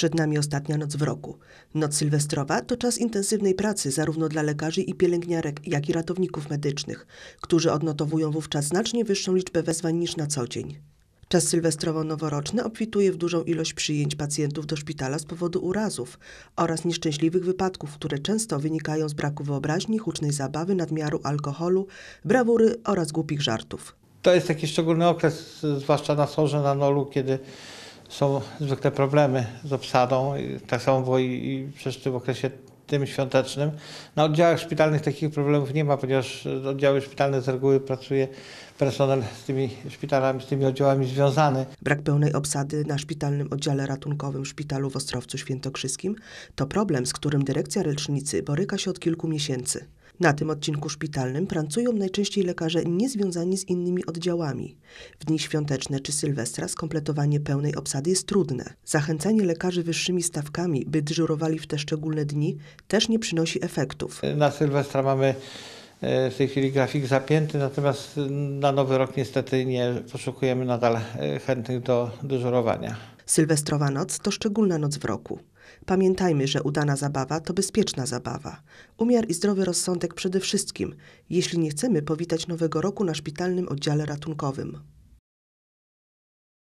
Przed nami ostatnia noc w roku. Noc sylwestrowa to czas intensywnej pracy zarówno dla lekarzy i pielęgniarek, jak i ratowników medycznych, którzy odnotowują wówczas znacznie wyższą liczbę wezwań niż na co dzień. Czas sylwestrowo-noworoczny obfituje w dużą ilość przyjęć pacjentów do szpitala z powodu urazów oraz nieszczęśliwych wypadków, które często wynikają z braku wyobraźni, hucznej zabawy, nadmiaru alkoholu, brawury oraz głupich żartów. To jest taki szczególny okres, zwłaszcza na Sorze, na Nolu, kiedy są zwykle problemy z obsadą. Tak samo było i, i przecież w tym okresie tym świątecznym. Na oddziałach szpitalnych takich problemów nie ma, ponieważ oddziały szpitalne z reguły pracuje personel z tymi szpitalami, z tymi oddziałami związany. Brak pełnej obsady na szpitalnym oddziale ratunkowym w szpitalu w Ostrowcu Świętokrzyskim to problem, z którym dyrekcja Rycznicy boryka się od kilku miesięcy. Na tym odcinku szpitalnym pracują najczęściej lekarze niezwiązani z innymi oddziałami. W dni świąteczne czy sylwestra skompletowanie pełnej obsady jest trudne. Zachęcanie lekarzy wyższymi stawkami, by dyżurowali w te szczególne dni, też nie przynosi efektów. Na sylwestra mamy e, w tej chwili grafik zapięty, natomiast mm, na nowy rok niestety nie poszukujemy nadal e, chętnych do dyżurowania. Sylwestrowa noc to szczególna noc w roku. Pamiętajmy, że udana zabawa to bezpieczna zabawa. Umiar i zdrowy rozsądek przede wszystkim, jeśli nie chcemy powitać nowego roku na szpitalnym oddziale ratunkowym.